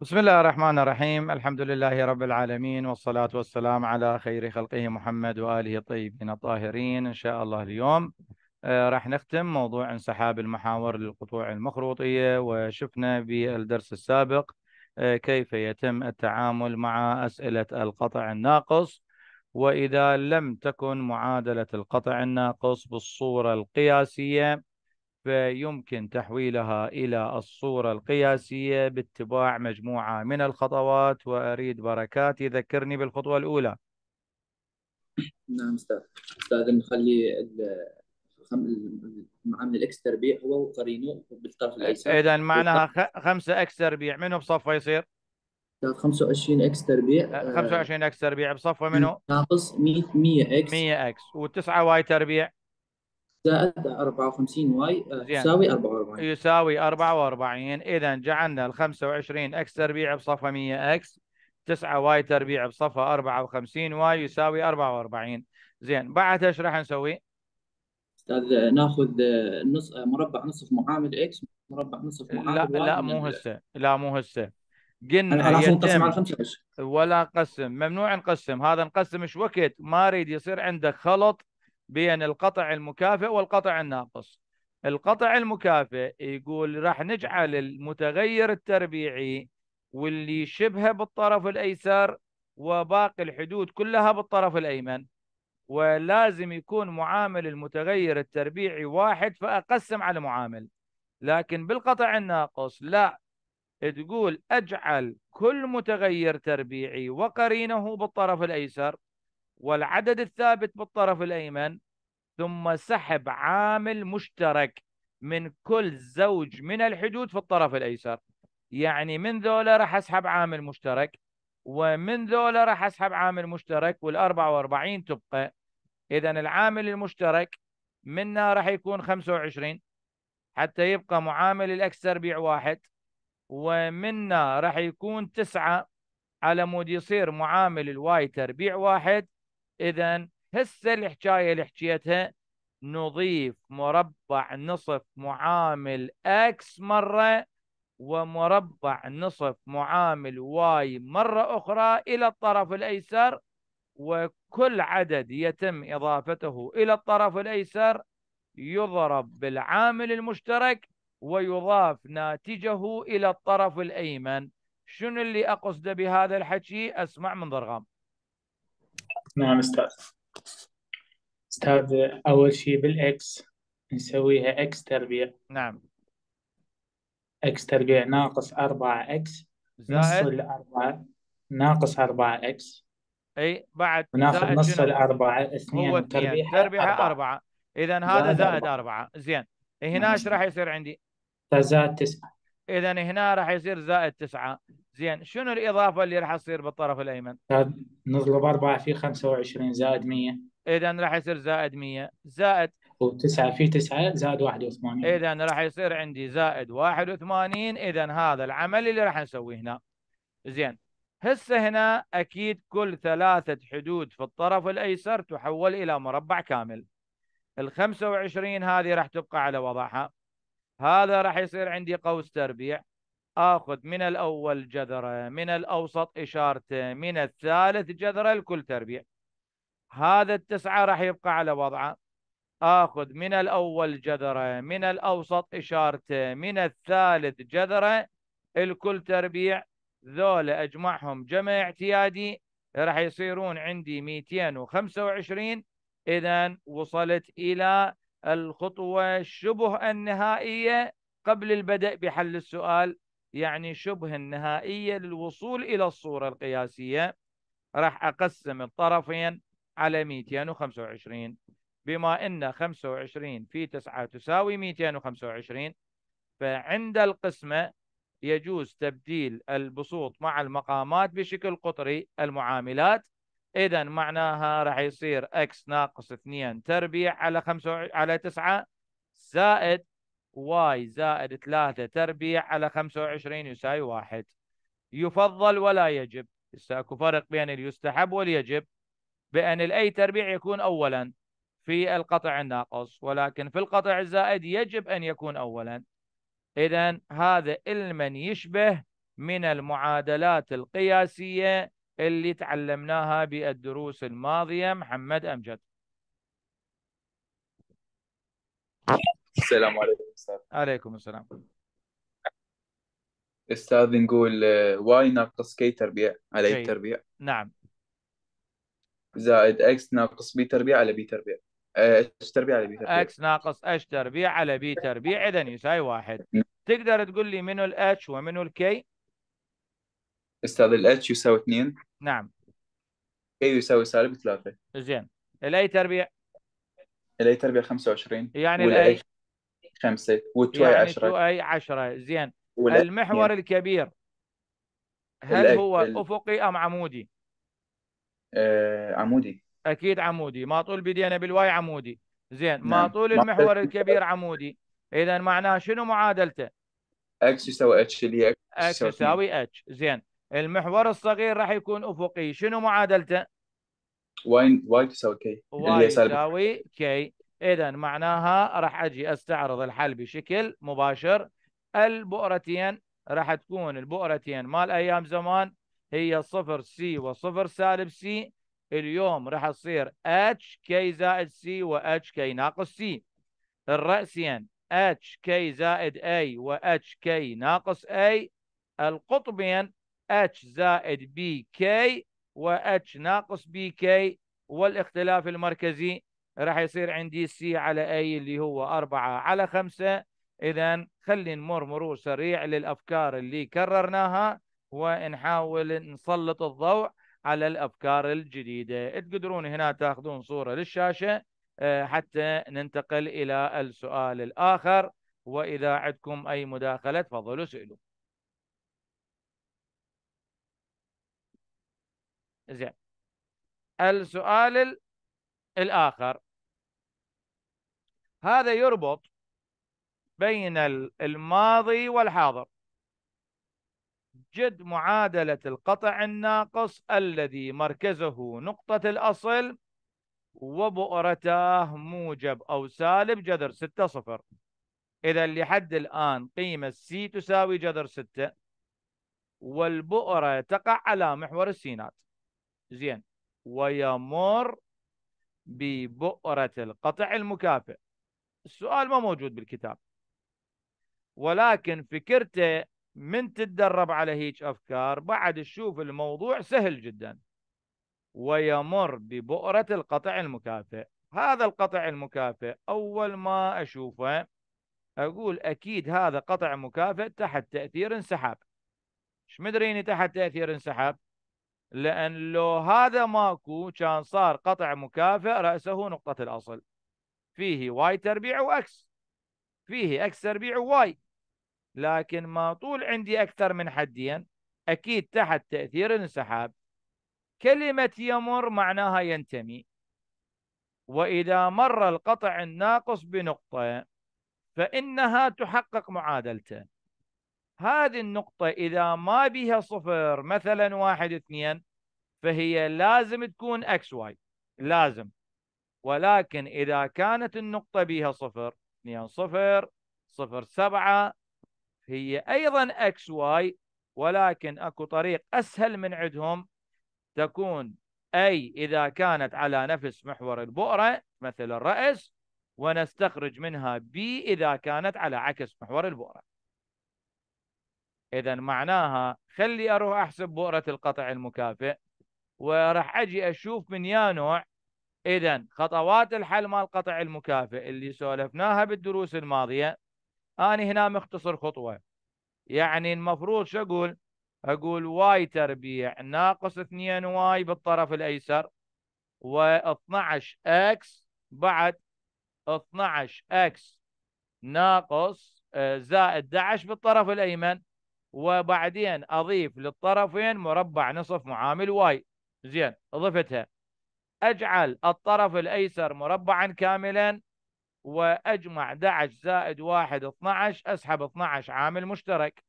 بسم الله الرحمن الرحيم الحمد لله رب العالمين والصلاة والسلام على خير خلقه محمد وآله الطيبين الطاهرين إن شاء الله اليوم آه، راح نختم موضوع انسحاب المحاور للقطوع المخروطية وشفنا بالدرس السابق آه، كيف يتم التعامل مع أسئلة القطع الناقص وإذا لم تكن معادلة القطع الناقص بالصورة القياسية فيمكن تحويلها إلى الصورة القياسية باتباع مجموعة من الخطوات وأريد بركات يذكرني بالخطوة الأولى نعم أستاذ أستاذ نخلي عامل الاكس تربيع هو وقرينه بالطرف الايسر اذا معناها 5 اكس تربيع منو بصفه يصير؟ 25 اكس تربيع 25 اكس تربيع بصفه منو؟ ناقص 100 100 اكس 100 اكس و 9 واي تربيع زائد 54 واي آه، تساوي 44 يساوي 44 اذا جعلنا ال 25 اكس تربيع بصفه 100 اكس 9 واي تربيع بصفه 54 واي يساوي 44 زين بعدها ايش راح نسوي؟ استاذ ناخذ آه، نص آه، مربع نصف معامل اكس مربع نصف معامل لا لا مو هسه لا مو هسه قلنا نقسم على 25 ولا قسم ممنوع نقسم هذا نقسم ايش وقت ما اريد يصير عندك خلط بين القطع المكافئ والقطع الناقص القطع المكافئ يقول راح نجعل المتغير التربيعي واللي شبه بالطرف الأيسر وباقي الحدود كلها بالطرف الأيمن ولازم يكون معامل المتغير التربيعي واحد فأقسم على معامل لكن بالقطع الناقص لا تقول أجعل كل متغير تربيعي وقرينه بالطرف الأيسر والعدد الثابت بالطرف الأيمن ثم سحب عامل مشترك من كل زوج من الحدود في الطرف الأيسر يعني من ذولا راح أسحب عامل مشترك ومن ذولا راح أسحب عامل مشترك وال44 تبقى إذا العامل المشترك منا راح يكون 25 حتى يبقى معامل الإكس تربيع واحد ومنا راح يكون تسعة على مود يصير معامل الواي تربيع واحد اذا هسه الحكايه اللي حكيتها نضيف مربع نصف معامل اكس مره ومربع نصف معامل واي مره اخرى الى الطرف الايسر وكل عدد يتم اضافته الى الطرف الايسر يضرب بالعامل المشترك ويضاف ناتجه الى الطرف الايمن شنو اللي اقصده بهذا الحكي اسمع من ضرغام نعم استاذ استاذ اول شيء بالاكس نسويها اكس تربيع نعم اكس تربيع ناقص 4 اكس زائد نص الأربعة ناقص 4 اكس اي بعد وناخذ نص الأربعة اثنين تربيع تربيع 4 إذا هذا زائد 4 زين إيه، هنا ايش نعم. راح يصير عندي؟ تزاد 9 اذا هنا راح يصير زائد تسعة زين شنو الاضافه اللي راح تصير بالطرف الايمن؟ طيب، نضرب 4 في 25 زائد 100 اذا راح يصير زائد 100 زائد و9 في 9 زائد 81 اذا راح يصير عندي زائد 81 اذا هذا العمل اللي راح نسويه هنا زين هسه هنا اكيد كل ثلاثه حدود في الطرف الايسر تحول الى مربع كامل ال 25 هذه راح تبقى على وضعها هذا راح يصير عندي قوس تربيع اخذ من الاول جذره من الاوسط اشارته من الثالث جذره الكل تربيع هذا التسعه راح يبقى على وضعه اخذ من الاول جذره من الاوسط اشارته من الثالث جذره الكل تربيع ذولا اجمعهم جمع اعتيادي راح يصيرون عندي 225 اذا وصلت الى الخطوة شبه النهائية قبل البدء بحل السؤال يعني شبه النهائية للوصول إلى الصورة القياسية راح أقسم الطرفين على 225 بما أن 25 في 9 تساوي 225 فعند القسمة يجوز تبديل البسوط مع المقامات بشكل قطري المعاملات اذا معناها راح يصير اكس ناقص 2 تربيع على 5 على 9 زائد واي زائد 3 تربيع على 25 يساوي 1 يفضل ولا يجب هسه اكو فرق بين اليستحب واليجب بان الاي تربيع يكون اولا في القطع الناقص ولكن في القطع الزائد يجب ان يكون اولا اذا هذا المن يشبه من المعادلات القياسيه اللي تعلمناها بالدروس الماضية محمد أمجد السلام عليكم أستاذ عليكم السلام أستاذ نقول آه، واي ناقص كي تربيع على اي تربيع نعم زائد اكس ناقص بي تربيع على بي تربيع اش آه، تربيع على بي تربيع اكس ناقص اش تربيع على بي تربيع اذا يساوي واحد نعم. تقدر تقول لي منو الاتش ومنو الكي استاذ الاتش يساوي 2 نعم كي يساوي سالب 3 زين الاي تربيع الاي تربيع 25 يعني الاي 5 والتو اي 10 يعني اي 10 زين المحور الكبير هل الأي... هو ال... افقي ام عمودي؟ آه عمودي اكيد عمودي ما طول بدينا بالواي عمودي زين ما نعم. طول المحور الكبير عمودي اذا معناه شنو معادلته؟ اكس يساوي اتش اللي اكس يساوي اتش زين المحور الصغير راح يكون افقي شنو معادلته واين واي تساوي كي واي تساوي كي اذا معناها راح اجي استعرض الحل بشكل مباشر البؤرتين راح تكون البؤرتين مال ايام زمان هي صفر سي وصفر سالب سي اليوم راح تصير اتش كي زائد سي واتش كي ناقص سي الرأسين اتش كي زائد اي واتش كي ناقص اي القطبين اتش زائد بي كي اتش ناقص بي كي والاختلاف المركزي راح يصير عندي سي على اي اللي هو 4 على 5 اذا خلي نمر مرور سريع للافكار اللي كررناها ونحاول نسلط الضوء على الافكار الجديده تقدرون هنا تاخذون صوره للشاشه آه، حتى ننتقل الى السؤال الاخر واذا عندكم اي مداخله تفضلوا سئلوا زين السؤال الآخر هذا يربط بين الماضي والحاضر جد معادلة القطع الناقص الذي مركزه نقطة الأصل وبؤرته موجب أو سالب جذر 6 صفر إذا لحد الآن قيمة سي تساوي جذر 6 والبؤرة تقع على محور السينات زين ويمر ببؤرة القطع المكافئ السؤال ما موجود بالكتاب ولكن فكرته من تتدرب على هيج أفكار بعد تشوف الموضوع سهل جدا ويمر ببؤرة القطع المكافئ هذا القطع المكافئ أول ما أشوفه أقول أكيد هذا قطع مكافئ تحت تأثير انسحاب مش مدريني تحت تأثير انسحاب لأن لو هذا ماكو كان صار قطع مكافئ رأسه نقطة الأصل فيه واي تربيع وأكس فيه أكس تربيع واي لكن ما طول عندي أكثر من حدين أكيد تحت تأثير الانسحاب كلمة يمر معناها ينتمي وإذا مر القطع الناقص بنقطة فإنها تحقق معادلته هذه النقطة إذا ما بيها صفر مثلا واحد اثنين فهي لازم تكون اكس واي لازم ولكن إذا كانت النقطة بيها صفر اثنين صفر صفر سبعة هي أيضا اكس واي ولكن أكو طريق أسهل من عندهم تكون أي إذا كانت على نفس محور البؤرة مثل الرأس ونستخرج منها بي إذا كانت على عكس محور البؤرة اذا معناها خلي اروح احسب بؤره القطع المكافئ وراح اجي اشوف من يا نوع اذا خطوات الحل مال القطع المكافئ اللي سولفناها بالدروس الماضيه انا هنا مختصر خطوه يعني المفروض شو اقول؟ اقول واي تربيع ناقص 2 واي بالطرف الايسر و12 اكس بعد 12 اكس ناقص آه، زائد 11 بالطرف الايمن وبعدين اضيف للطرفين مربع نصف معامل واي زين اضفتها اجعل الطرف الايسر مربعا كاملا واجمع 11 زائد 1 12 اسحب 12 عامل مشترك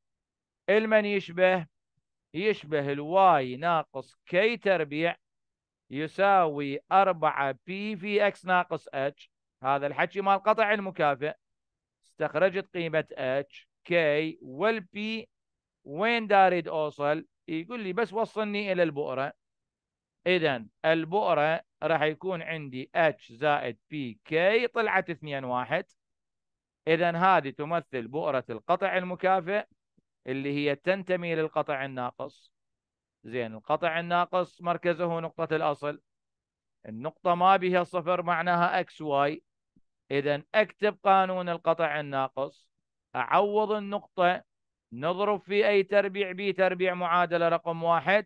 المن يشبه يشبه الواي ناقص كي تربيع يساوي 4 بي في اكس ناقص اتش هذا الحكي مال قطع المكافئ استخرجت قيمة اتش كي والبي وين داريد اوصل يقول لي بس وصلني الى البؤره اذا البؤره راح يكون عندي اتش زائد بي كي طلعت 2 1 اذا هذه تمثل بؤره القطع المكافئ اللي هي تنتمي للقطع الناقص زين القطع الناقص مركزه نقطه الاصل النقطه ما بها صفر معناها اكس واي اذا اكتب قانون القطع الناقص اعوض النقطه نضرب في أي تربيع بي تربيع معادلة رقم واحد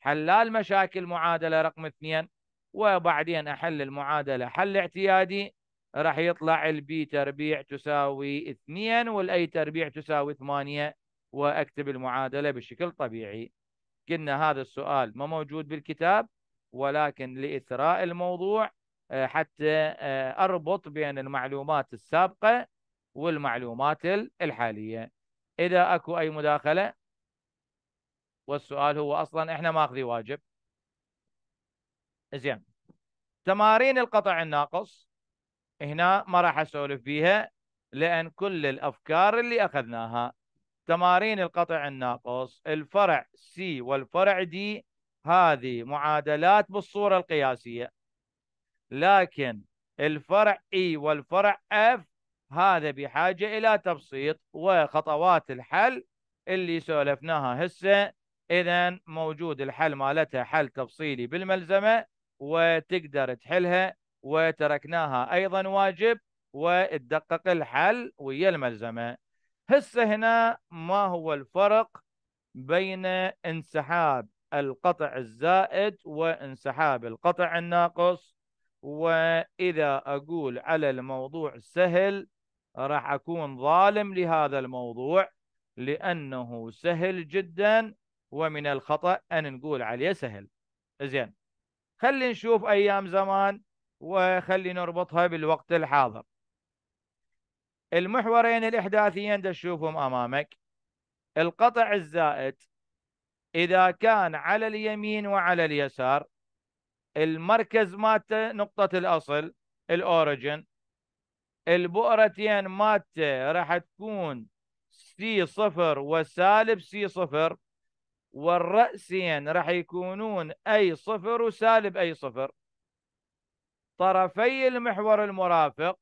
حلال مشاكل معادلة رقم اثنين وبعدين أحل المعادلة حل اعتيادي راح يطلع البي تربيع تساوي اثنين والاي تربيع تساوي ثمانية واكتب المعادلة بشكل طبيعي قلنا هذا السؤال ما موجود بالكتاب ولكن لإثراء الموضوع آه، حتى آه، أربط بين المعلومات السابقة والمعلومات الحالية إذا أكو أي مداخلة والسؤال هو أصلا إحنا أخذي واجب زين تمارين القطع الناقص هنا ما راح أسولف بيها لأن كل الأفكار اللي أخذناها تمارين القطع الناقص الفرع C والفرع D هذه معادلات بالصورة القياسية لكن الفرع E والفرع F هذا بحاجة إلى تبسيط وخطوات الحل اللي سولفناها هسه إذا موجود الحل مالتها حل تفصيلي بالملزمة وتقدر تحلها وتركناها أيضا واجب وتدقق الحل ويا الملزمة هسه هنا ما هو الفرق بين انسحاب القطع الزائد وانسحاب القطع الناقص وإذا أقول على الموضوع سهل راح أكون ظالم لهذا الموضوع لأنه سهل جدا ومن الخطأ أن نقول عليه سهل زين خلي نشوف أيام زمان وخلي نربطها بالوقت الحاضر المحورين الإحداثيين تشوفهم أمامك القطع الزائد إذا كان على اليمين وعلى اليسار المركز مالته نقطة الأصل الأوريجن البؤرتين مالته راح تكون سي صفر وسالب سي صفر والرأسين راح يكونون أي صفر وسالب أي صفر طرفي المحور المرافق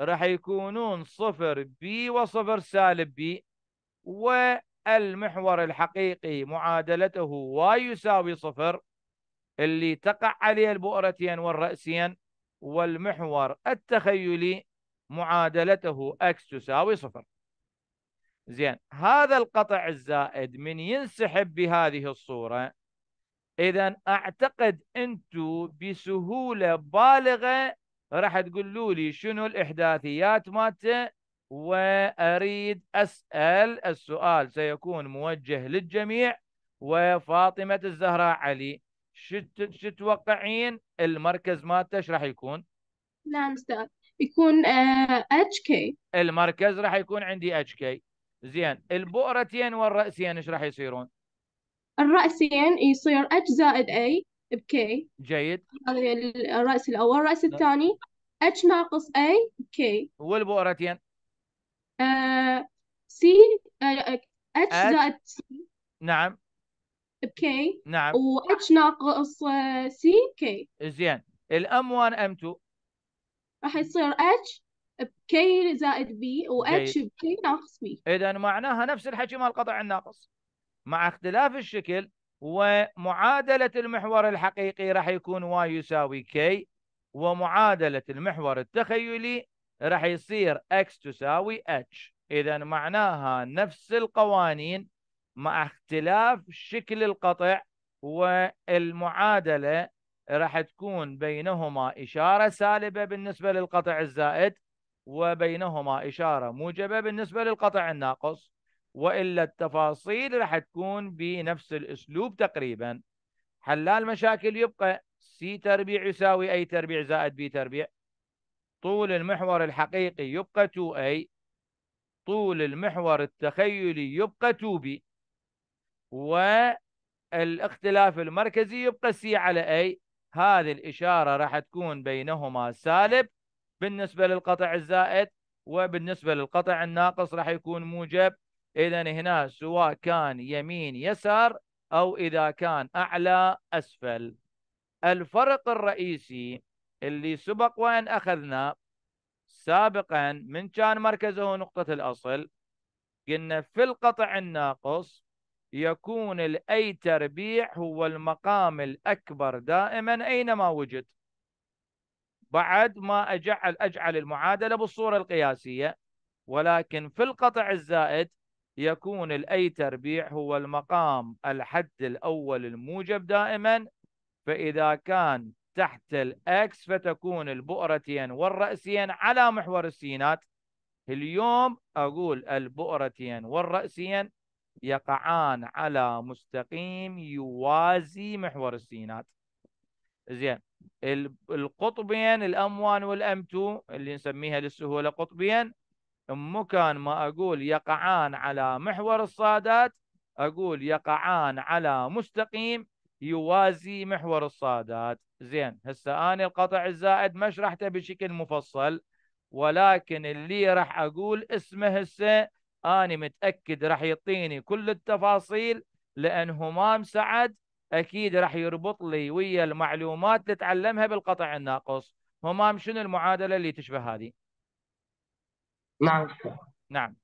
راح يكونون صفر بي وصفر سالب بي والمحور الحقيقي معادلته واي يساوي صفر اللي تقع عليه البؤرتين والرأسين والمحور التخيلي معادلته اكس تساوي صفر زين هذا القطع الزائد من ينسحب بهذه الصورة إذا أعتقد أنتم بسهولة بالغة راح تقولوا لي شنو الإحداثيات مالته وأريد أسأل السؤال سيكون موجه للجميع وفاطمة الزهراء علي شو تتوقعين المركز مالته ايش راح يكون؟ نعم أستاذ يكون اتش آه، كي المركز راح يكون عندي اتش كي زين البؤرتين والراسين ايش راح يصيرون؟ الراسين يصير اتش زائد اي بكي جيد الراس الاول الراس نعم. الثاني اتش ناقص اي بكي والبؤرتين؟ سي آه، اتش آه، زائد سي نعم بكي نعم واتش ناقص سي كي زين الام 1 ام 2 راح يصير اتش بكي زائد بي واتش بكي ناقص بي اذا إيه، معناها نفس الحكي مال القطع الناقص مع اختلاف الشكل ومعادلة المحور الحقيقي راح يكون واي يساوي كي ومعادلة المحور التخيلي راح يصير اكس تساوي اتش اذا معناها نفس القوانين مع اختلاف شكل القطع والمعادلة راح تكون بينهما إشارة سالبة بالنسبة للقطع الزائد وبينهما إشارة موجبة بالنسبة للقطع الناقص وإلا التفاصيل راح تكون بنفس الأسلوب تقريبا حلال المشاكل يبقى سي تربيع يساوي أي تربيع زائد بي تربيع طول المحور الحقيقي يبقى 2A طول المحور التخيلي يبقى 2B والاختلاف المركزي يبقى سي على A هذه الإشارة راح تكون بينهما سالب بالنسبة للقطع الزائد وبالنسبة للقطع الناقص راح يكون موجب إذا هنا سواء كان يمين يسار أو إذا كان أعلى أسفل الفرق الرئيسي اللي سبق وأن أخذنا سابقا من كان مركزه نقطة الأصل قلنا في القطع الناقص يكون الأي تربيع هو المقام الأكبر دائما أينما وجد بعد ما أجعل أجعل المعادلة بالصورة القياسية ولكن في القطع الزائد يكون الأي تربيع هو المقام الحد الأول الموجب دائما فإذا كان تحت الأكس فتكون البؤرتين والرأسين على محور السينات اليوم أقول البؤرتين والرأسين يقعان على مستقيم يوازي محور السينات زين القطبين الام 1 والام 2 اللي نسميها للسهوله قطبين مكان ما اقول يقعان على محور الصادات اقول يقعان على مستقيم يوازي محور الصادات زين هسه انا القطع الزائد ما شرحته بشكل مفصل ولكن اللي راح اقول اسمه هسه أنا متأكد راح يعطيني كل التفاصيل لأن همام سعد أكيد راح يربط لي ويا المعلومات اللي تعلمها بالقطع الناقص همام شنو المعادلة اللي تشبه هذه؟ نعم نعم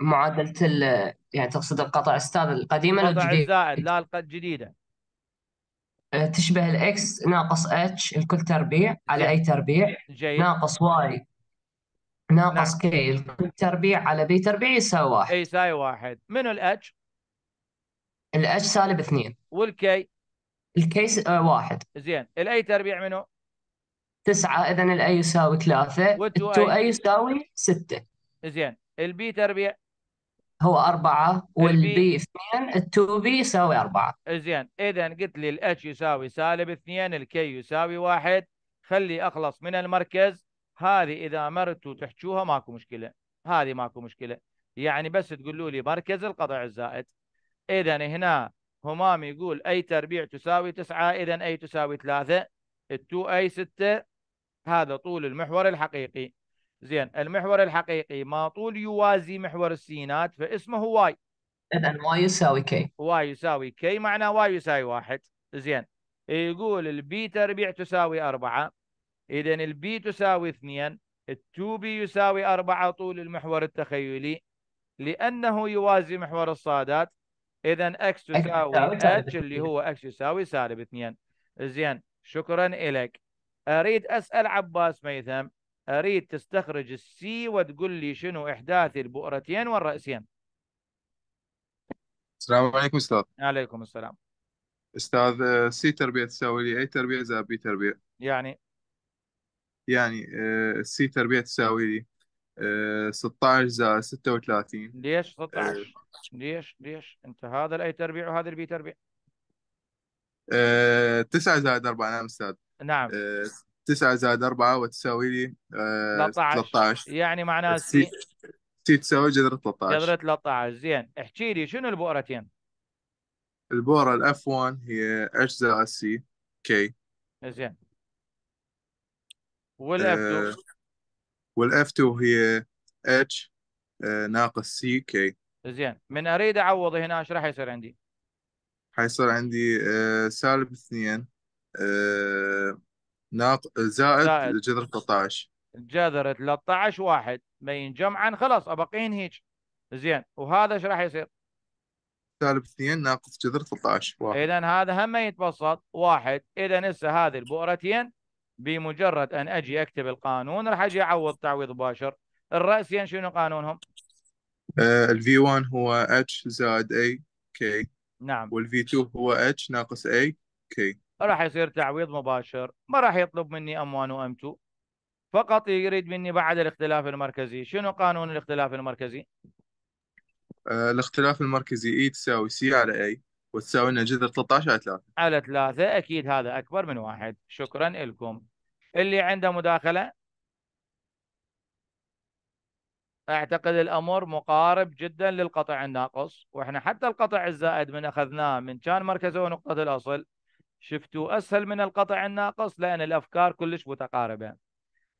معادلة ال يعني تقصد القطع أستاذ القديمة ولا القطع الجديدة؟ الزائد لا الجديدة أه، تشبه الاكس ناقص اتش الكل تربيع على اي تربيع جيد ناقص واي ناقص نعم. كي التربيع على بي تربيع يساوي واحد اي يساوي واحد منو الاتش؟ الاتش سالب اثنين والكي الكي س... آه واحد زين الاي تربيع منو؟ تسعة اذا الاي يساوي ثلاثة والتو اي يساوي ستة زين البي تربيع هو أربعة والبي اثنين التو بي يساوي أربعة زين إذا قلت لي الاتش يساوي سالب اثنين الكي يساوي واحد خلي أخلص من المركز هذه اذا مرتوا تحجوها ماكو مشكله هذه ماكو مشكله يعني بس تقولوا لي مركز القطع الزائد اذا هنا همام يقول اي تربيع تساوي 9 اذا اي تساوي 3 التو اي 6 هذا طول المحور الحقيقي زين المحور الحقيقي ما طول يوازي محور السينات فاسمه واي اذا واي يساوي كي واي يساوي كي معناه واي يساوي واحد زين يقول البي تربيع تساوي أربعة إذا البي تساوي اثنين التو بي يساوي أربعة طول المحور التخيلي لأنه يوازي محور الصادات إذا اكس تساوي اتش اللي هو اكس يساوي سالب اثنين زين شكرا لك أريد أسأل عباس ميثم أريد تستخرج السي وتقول لي شنو إحداث البؤرتين والرأسين السلام عليكم أستاذ عليكم السلام أستاذ سي آه، تربيع تساوي لي أي تربيع زائد بي تربيع يعني يعني السي آه، تربيع تساوي لي 16 آه، زائد 36 ليش 16 آه. ليش ليش انت هذا الاي تربيع وهذا البي تربيع 9 زائد 4 نعم استاذ نعم 9 زائد 4 وتساوي لي 13 يعني معناه سي سي تساوي جذر 13 جذر 13 زين احكي لي شنو البؤرتين؟ البؤره الاف 1 هي اتش زائد سي كي زين والاف 2 آه، والاف 2 هي اتش آه، ناقص سي كي زين من اريد اعوض هنا ايش راح يصير عندي؟ حيصير عندي آه، سالب اثنين ناقص زائد, زائد جذر 13 جذر 13 واحد بين جمعا خلاص ابقين هيك زين وهذا ايش راح يصير؟ سالب 2 ناقص جذر 13 واحد اذا هذا هم يتبسط واحد اذا هسه هذه البؤرتين بمجرد ان اجي اكتب القانون راح اجي اعوض تعويض مباشر الراسيا يعني شنو قانونهم؟ آه، الفي 1 هو اتش زائد اي كي نعم والفي 2 هو اتش ناقص اي كي راح يصير تعويض مباشر ما راح يطلب مني ام 1 وام 2 فقط يريد مني بعد الاختلاف المركزي شنو قانون الاختلاف المركزي؟ آه، الاختلاف المركزي اي e تساوي سي على اي وتساوي لنا جذر 13 على 3 على 3 اكيد هذا اكبر من واحد شكرا لكم اللي عنده مداخله اعتقد الامر مقارب جدا للقطع الناقص واحنا حتى القطع الزائد من اخذناه من كان مركزه ونقطه الاصل شفتوا اسهل من القطع الناقص لان الافكار كلش متقاربه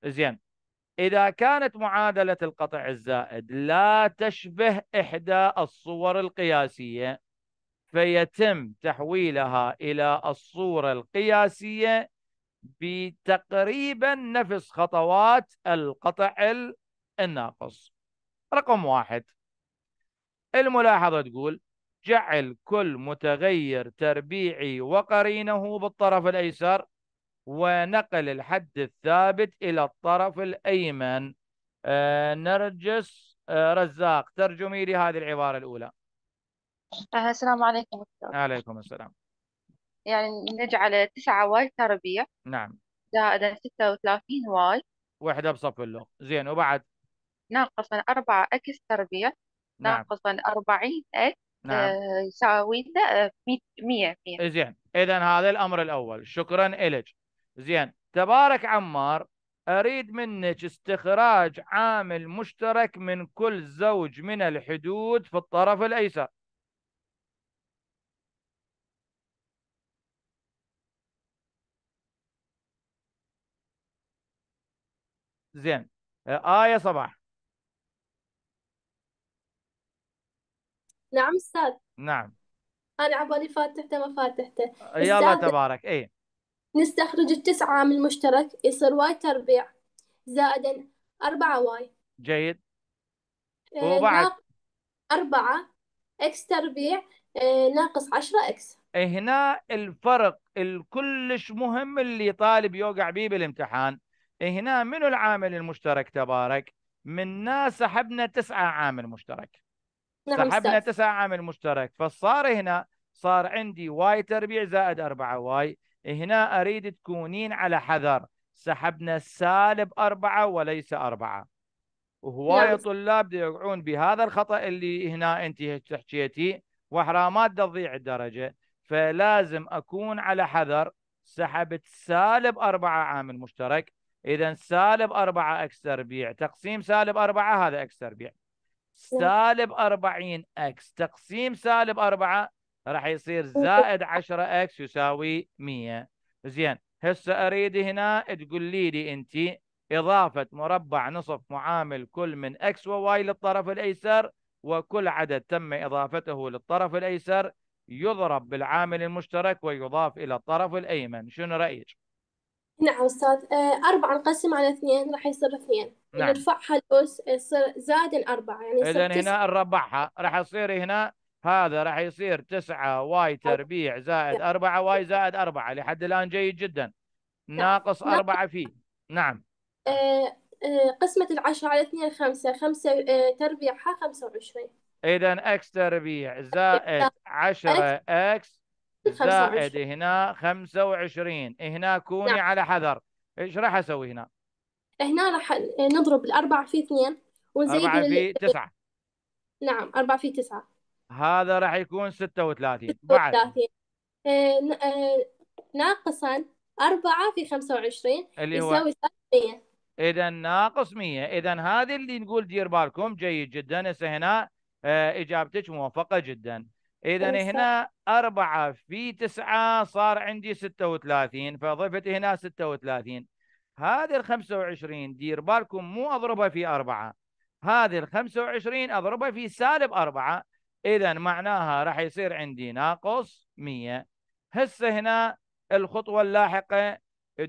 زين اذا كانت معادله القطع الزائد لا تشبه احدى الصور القياسيه فيتم تحويلها إلى الصورة القياسية بتقريبا نفس خطوات القطع الناقص رقم واحد الملاحظة تقول جعل كل متغير تربيعي وقرينه بالطرف الأيسر ونقل الحد الثابت إلى الطرف الأيمن آه نرجس آه رزاق ترجمي لهذه العبارة الأولى آه، السلام عليكم دكتور عليكم السلام يعني نجعل تسعة واي تربيع نعم زائدا ستة وثلاثين واي وحدة بصف اللغ زين وبعد ناقصا أربعة إكس تربيع نعم ناقصا أربعين إكس نعم آه، يساوي لنا آه، 100 إيه، زين إذا هذا الأمر الأول شكرا إلك زين تبارك عمار أريد منك استخراج عامل مشترك من كل زوج من الحدود في الطرف الأيسر زين آه،, آه يا صباح نعم استاذ نعم انا عبالي فاتحته ما فاتحته يلا تبارك اي نستخرج التسعة من المشترك يصير واي تربيع زائدا أربعة واي جيد آه، وبعد أربعة إكس تربيع آه، ناقص عشرة إكس إيه، هنا الفرق الكلش مهم اللي طالب يوقع بيه بالامتحان هنا منو العامل المشترك تبارك منا سحبنا تسعة عامل مشترك نعم سحبنا تسعة عامل مشترك فصار هنا صار عندي واي تربيع زائد أربعة واي هنا أريد تكونين على حذر سحبنا سالب أربعة وليس أربعة وهواية نعم. طلاب يقعون بهذا الخطأ اللي هنا أنت تحكيتي وحرامات تضيع الدرجة فلازم أكون على حذر سحبت سالب أربعة عامل مشترك إذا سالب 4 إكس تربيع تقسيم سالب 4 هذا إكس تربيع نعم. سالب 40 إكس تقسيم سالب 4 راح يصير زائد 10 إكس يساوي 100 زين هسه أريد هنا تقول لي لي أنت إضافة مربع نصف معامل كل من إكس وواي للطرف الأيسر وكل عدد تم إضافته للطرف الأيسر يضرب بالعامل المشترك ويضاف إلى الطرف الأيمن شنو رأيك؟ نعم أستاذ آه، أربعة نقسم على اثنين راح يصير اثنين نعم نرفعها الأس آه، يصير زائد أربعة يعني يصير إذا هنا نربعها راح يصير هنا هذا راح يصير تسعة واي تربيع زائد نعم. أربعة واي زائد أربعة لحد الآن جيد جدا نعم. ناقص أربعة فيه نعم آه، قسمة العشرة على اثنين خمسة خمسة تربيعها خمسة وعشرين إذا اكس تربيع زائد 10 اكس زائد هنا 25 هنا كوني نعم. على حذر ايش راح اسوي هنا؟ هنا راح نضرب الأربعة في اثنين ونزيد 4 في 9 نعم 4 في 9 هذا راح يكون 36 بعد 36 آه، آه، ناقصا 4 في 25 اللي هو يساوي 100 اذا ناقص 100 اذا هذه اللي نقول دير بالكم جيد جدا هسه هنا آه، اجابتك موفقه جدا اذا إيه، هنا 4 في 9 صار عندي 36 فضفت هنا 36 هذه ال 25 دير بالكم مو اضربها في 4 هذه ال 25 اضربها في سالب 4 اذا معناها راح يصير عندي ناقص 100 هسه هنا الخطوه اللاحقه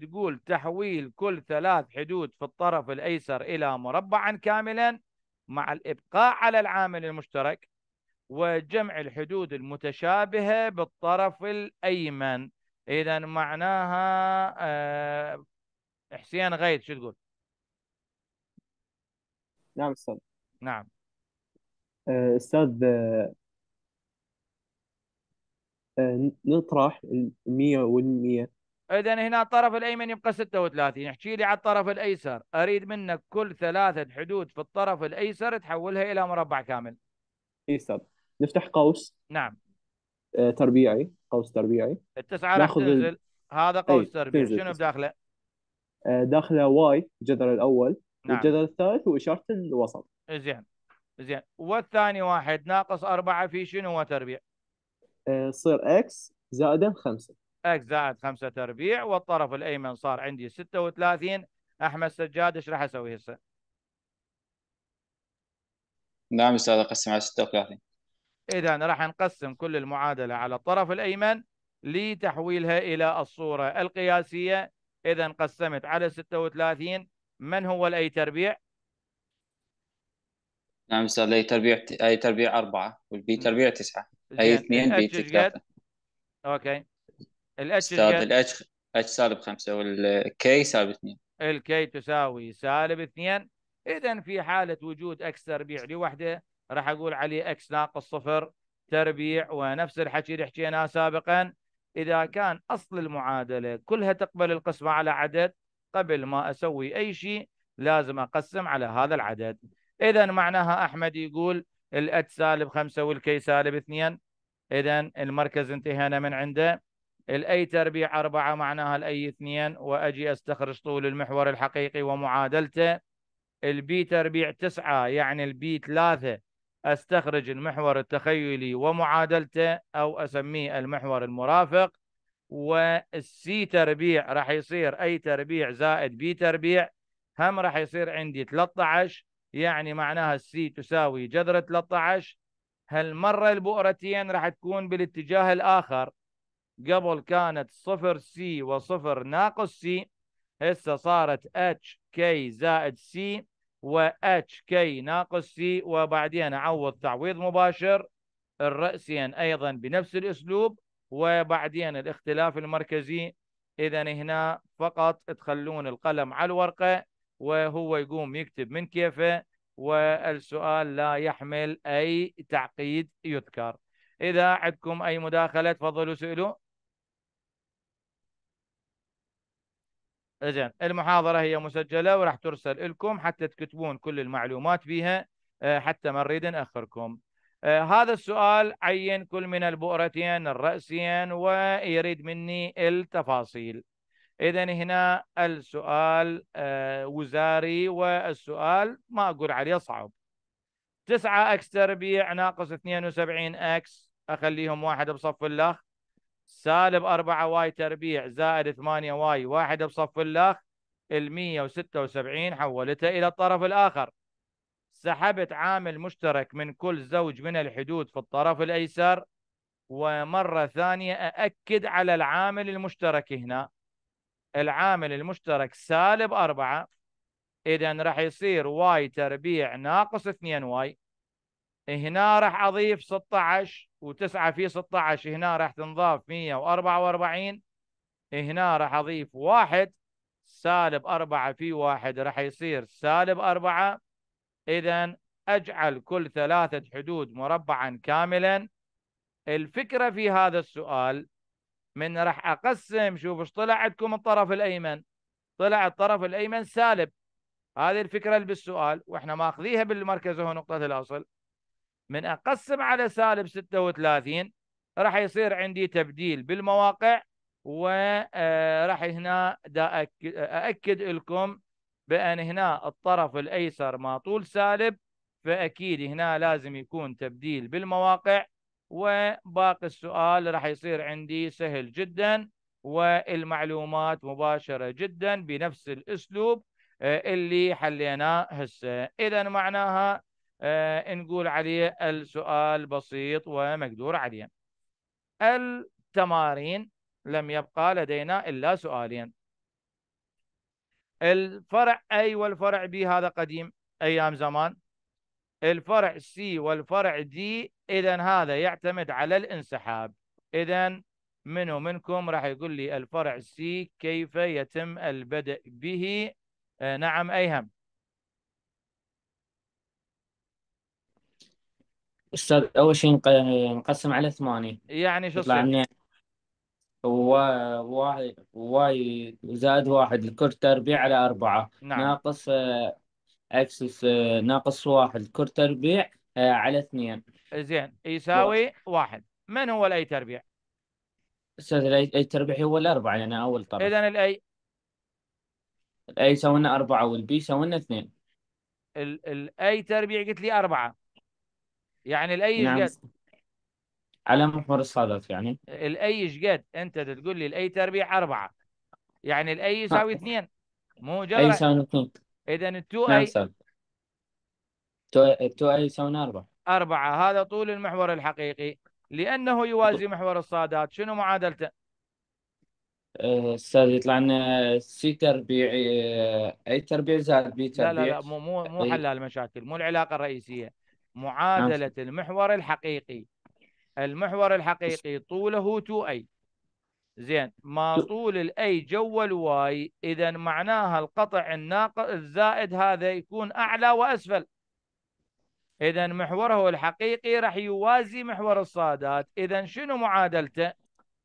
تقول تحويل كل ثلاث حدود في الطرف الايسر الى مربعا كاملا مع الابقاء على العامل المشترك وجمع الحدود المتشابهة بالطرف الأيمن إذا معناها آه، حسين غيد شو تقول؟ نعم أستاذ نعم آه، أستاذ آه، نطرح المية والمية إذا هنا الطرف الأيمن يبقى 36 احكي لي على الطرف الأيسر أريد منك كل ثلاثة حدود في الطرف الأيسر تحولها إلى مربع كامل إيه، أستاذ نفتح قوس نعم آه، تربيعي قوس تربيعي التسعة راح تنزل ال... هذا إيه، قوس تربيعي شنو بداخله؟ آه، داخله واي الجذر الأول نعم والجذر الثالث وإشارة الوسط زين زين والثاني واحد ناقص أربعة في شنو هو تربيع؟ آه، صير اكس زائدا 5 اكس زائد 5 تربيع والطرف الايمن صار عندي 36 احمد سجاد ايش راح اسوي هسه؟ نعم استاذ اقسم على 36 إذا راح نقسم كل المعادلة على الطرف الأيمن لتحويلها إلى الصورة القياسية إذا قسمت على 36 من هو الأي تربيع؟ نعم أستاذ الأي تربيع أي تربيع أربعة والبي تربيع تسعة أي اثنين بي ثلاثة أوكي الاتش أستاذ الاتش اتش سالب خمسة والكي سالب اثنين الكي تساوي سالب اثنين إذا في حالة وجود اكس تربيع لوحده راح اقول عليه اكس ناقص صفر تربيع ونفس الحكي اللي حكيناه سابقا اذا كان اصل المعادله كلها تقبل القسمه على عدد قبل ما اسوي اي شيء لازم اقسم على هذا العدد اذا معناها احمد يقول الات سالب 5 والكي سالب 2 اذا المركز انتهينا من عنده الاي تربيع 4 معناها الاي 2 واجي استخرج طول المحور الحقيقي ومعادلته البي تربيع 9 يعني البي 3 أستخرج المحور التخيلي ومعادلته أو أسميه المحور المرافق والسي تربيع راح يصير أي تربيع زائد بي تربيع هم راح يصير عندي 13 يعني معناها السي تساوي جذر 13 هالمرة البؤرتين راح تكون بالاتجاه الآخر قبل كانت صفر سي وصفر ناقص سي هسه صارت اتش كي زائد سي اتش كي ناقص سي وبعدين اعوض تعويض مباشر الرأسين أيضا بنفس الأسلوب وبعدين الاختلاف المركزي إذا هنا فقط تخلون القلم على الورقة وهو يقوم يكتب من كيفه والسؤال لا يحمل أي تعقيد يذكر إذا عندكم أي مداخلة تفضلوا سئلوا زين المحاضرة هي مسجلة وراح ترسل لكم حتى تكتبون كل المعلومات فيها آه، حتى ما نريد نأخركم آه، هذا السؤال عين كل من البؤرتين الراسيين ويريد مني التفاصيل إذا هنا السؤال آه، وزاري والسؤال ما أقول عليه صعب 9 اكس تربيع ناقص 72 اكس أخليهم واحد بصف الأخ سالب 4 واي تربيع زائد 8 واي واحد بصف الأخ ال 176 حولتها إلى الطرف الآخر سحبت عامل مشترك من كل زوج من الحدود في الطرف الأيسر ومرة ثانية أأكد على العامل المشترك هنا العامل المشترك سالب 4 إذا راح يصير واي تربيع ناقص 2 واي هنا راح اضيف 16 و9 في 16 هنا راح تنضاف 144 هنا راح اضيف 1 سالب 4 في 1 راح يصير سالب 4 اذا اجعل كل ثلاثة حدود مربعا كاملا الفكرة في هذا السؤال من راح اقسم شوف ايش طلع عندكم الطرف الايمن طلع الطرف الايمن سالب هذه الفكرة اللي بالسؤال واحنا ماخذيها بالمركز هو نقطة الاصل من أقسم على سالب 36 راح يصير عندي تبديل بالمواقع وراح آه، هنا دا أكد, أأكد لكم بأن هنا الطرف الأيسر ما طول سالب فأكيد هنا لازم يكون تبديل بالمواقع وباقي السؤال راح يصير عندي سهل جدا والمعلومات مباشرة جدا بنفس الأسلوب آه، اللي حليناه هسه إذا معناها آه، نقول عليه السؤال بسيط ومقدور عليه التمارين لم يبقى لدينا إلا سؤالين الفرع أي والفرع B هذا قديم أيام زمان الفرع C والفرع D إذا هذا يعتمد على الانسحاب إذا منو منكم راح يقول لي الفرع C كيف يتم البدء به آه نعم أيهم استاذ اول شيء نقسم على ثمانية يعني شو يطلع يصير؟ لنا واحد واي زائد واحد الكرة تربيع على أربعة نعم ناقص آه، اكسس آه، ناقص واحد الكرة تربيع آه، على اثنين زين يساوي واحد من هو الأي تربيع؟ استاذ الأي أي تربيع هو الأربعة يعني أول طرف إذا الأي الأي يساوي لنا أربعة والبي يساوي لنا اثنين الأي تربيع قلت لي أربعة يعني الأي نعم. جاد على محور الصادف يعني الأي جاد أنت تقول لي الأي تربيع أربعة يعني الأي نعم. يساوي اثنين مو جذر أي يساوي اثنين إذا التو نعم أي صار. تو أي يساوي أربعة أربعة هذا طول المحور الحقيقي لأنه يوازي محور الصادات شنو معادلته؟ آه، استاذ يطلع لنا سي تربيع اي آه، تربيع زائد بي تربيع لا لا لا مو مو مو طيب. حل المشاكل مو العلاقه الرئيسيه نعم. معادلة المحور الحقيقي المحور الحقيقي طوله 2A زين ما طول الاي جو الواي اذا معناها القطع الناقص الزائد هذا يكون اعلى واسفل اذا محوره الحقيقي راح يوازي محور الصادات اذا شنو معادلته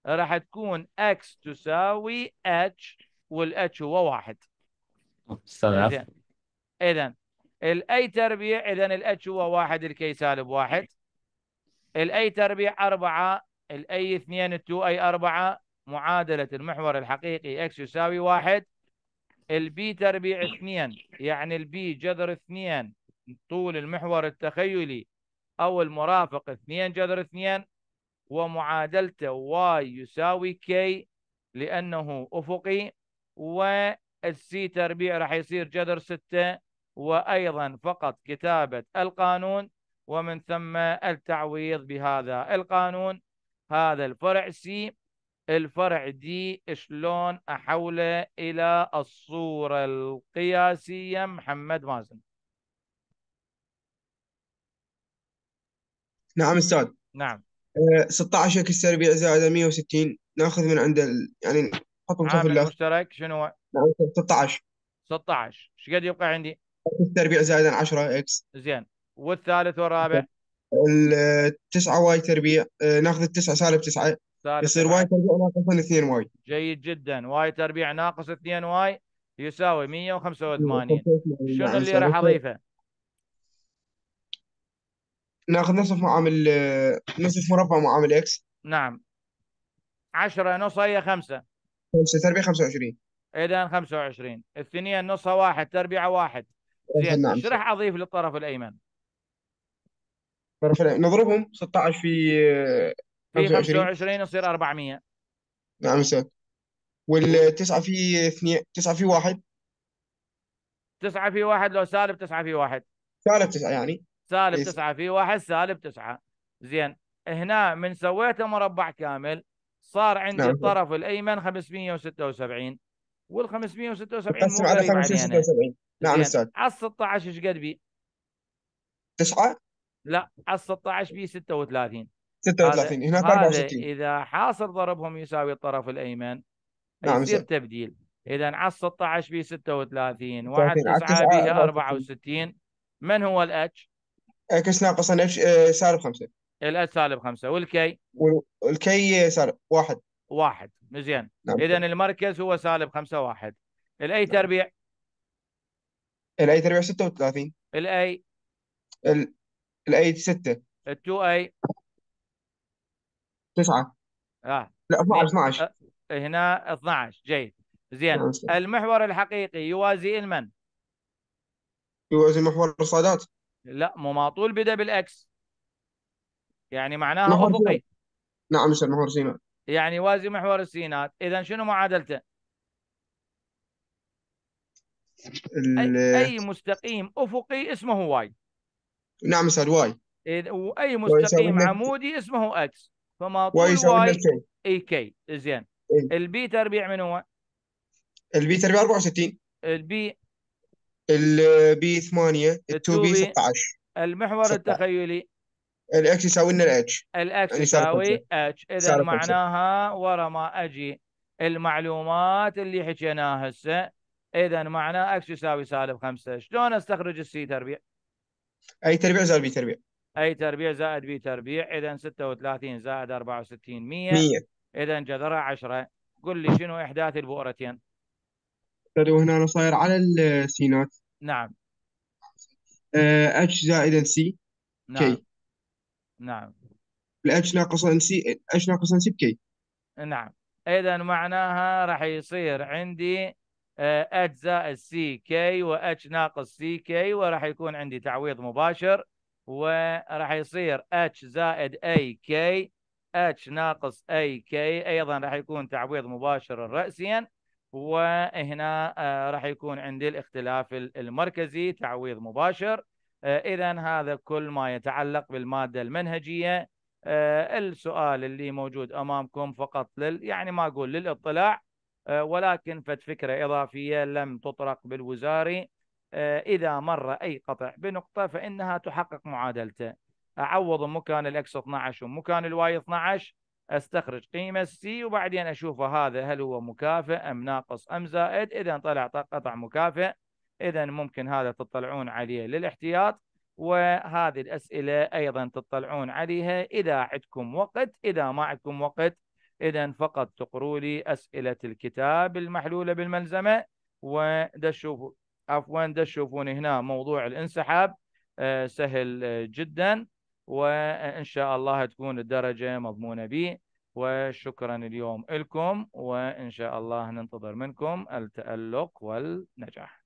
راح تكون x تساوي h والh هو واحد استاذ اذا الاي تربيع اذا الاتش هو واحد الكي سالب واحد الاي تربيع أربعة الاي اثنين التو اي أربعة معادلة المحور الحقيقي اكس يساوي واحد البي تربيع اثنين يعني البي جذر اثنين طول المحور التخيلي او المرافق اثنين جذر اثنين ومعادلته واي يساوي كي لانه افقي والسي تربيع راح يصير جذر ستة وأيضا فقط كتابة القانون ومن ثم التعويض بهذا القانون هذا الفرع سي الفرع دي شلون أحوله إلى الصورة القياسية محمد مازن نعم استاذ نعم 16 اكس تربيع زائد 160 ناخذ من عند ال... يعني حطهم صف المشترك شنو؟ 16 16 نعم، ايش قد يبقى عندي؟ تربيع زائد 10 اكس زين والثالث والرابع التسعة واي تربيع آه، ناخذ التسعة سالب تسعة سالب يصير واي تربيع ناقص 2 واي جيد جدا واي تربيع ناقص 2 واي يساوي 185 شنو اللي راح اضيفه؟ ناخذ نصف معامل آه، نصف مربع معامل اكس نعم 10 نص هي 5 5 تربيع 25 اذا 25 2 نصها 1 تربيعه 1 زين إيه، نعم. شرح اضيف للطرف الايمن نضربهم 16 في 25 في 25 يصير 400 نعم استاذ وال 9 في 2 9 في 1 9 في 1 لو سالب 9 في 1 سالب 9 يعني سالب 9 إيه. في 1 سالب 9 زين هنا من سويته مربع كامل صار عندي نعم. الطرف الايمن 576 وال 576 مو على 576 نعم استاذ على 16 ايش قد بي؟ 9 لا على 16 بي 36 36 هناك 64 اذا حاصر ضربهم يساوي الطرف الايمن نعم يصير تبديل اذا على 16 بي 36 وعلى 9 بي 64 من هو الاتش؟ اكس إيه، ناقص اتش إيه، سالب 5 الاتش سالب 5 والكي؟ والكي إيه، سالب 1 واحد زين نعم. اذا المركز هو سالب 5 1 الاي نعم. تربيع الاي تربيع 36 الاي الاي 6 2 اي 9 اه لا 12 آه، هنا 12 جيد زين نعم، المحور الحقيقي يوازي المن يوازي محور الصادات لا مو طول بدا بالاكس يعني معناها افقي نعم مش المحور سينا يعني يوازي محور السينات اذا شنو معادلته ال... اي مستقيم افقي اسمه واي نعم سعد واي واي مستقيم عمودي اسمه اكس فما طول واي, اي كي زين البي تربيع من هو؟ البي تربيع 64 البي البي 8 ال 2 بي 16 المحور التخيلي الاكس يساوي لنا الاتش الاكس يعني يساوي اتش اذا معناها ورا ما اجي المعلومات اللي حكيناها هسه اذا معناه اكس يساوي سالب 5 شلون استخرج السي تربيع؟ اي تربيع زائد بي تربيع اي تربيع زائد بي تربيع اذا 36 زائد 64 100 100 اذا جذرها 10 قل لي شنو احداث البؤرتين؟ وهنا انا صاير على السينات نعم اتش آه، زائد سي نعم كي نعم الاتش ناقص ان سي اتش ناقص ان سي بكي نعم اذا معناها راح يصير عندي اتش زائد سي كي واتش ناقص سي كي وراح يكون عندي تعويض مباشر وراح يصير اتش زائد اي كي اتش ناقص اي كي ايضا راح يكون تعويض مباشر راسيا وهنا آه، راح يكون عندي الاختلاف المركزي تعويض مباشر آه، اذا هذا كل ما يتعلق بالماده المنهجيه آه، السؤال اللي موجود امامكم فقط لل يعني ما اقول للاطلاع آه، ولكن فد فكره اضافيه لم تطرق بالوزاري اذا مر اي قطع بنقطه فانها تحقق معادلته اعوض مكان الاكس 12 ومكان الواي 12 استخرج قيمه سي وبعدين اشوف هذا هل هو مكافئ ام ناقص ام زائد اذا طلع قطع مكافئ اذا ممكن هذا تطلعون عليه للاحتياط وهذه الاسئله ايضا تطلعون عليها اذا عندكم وقت اذا ما عندكم وقت اذا فقط تقروا لي اسئله الكتاب المحلوله بالملزمه ودشوفوا عفوا دشوفون هنا موضوع الانسحاب آه، سهل آه، جدا وان شاء الله تكون الدرجه مضمونه بي وشكرا اليوم لكم وان شاء الله ننتظر منكم التالق والنجاح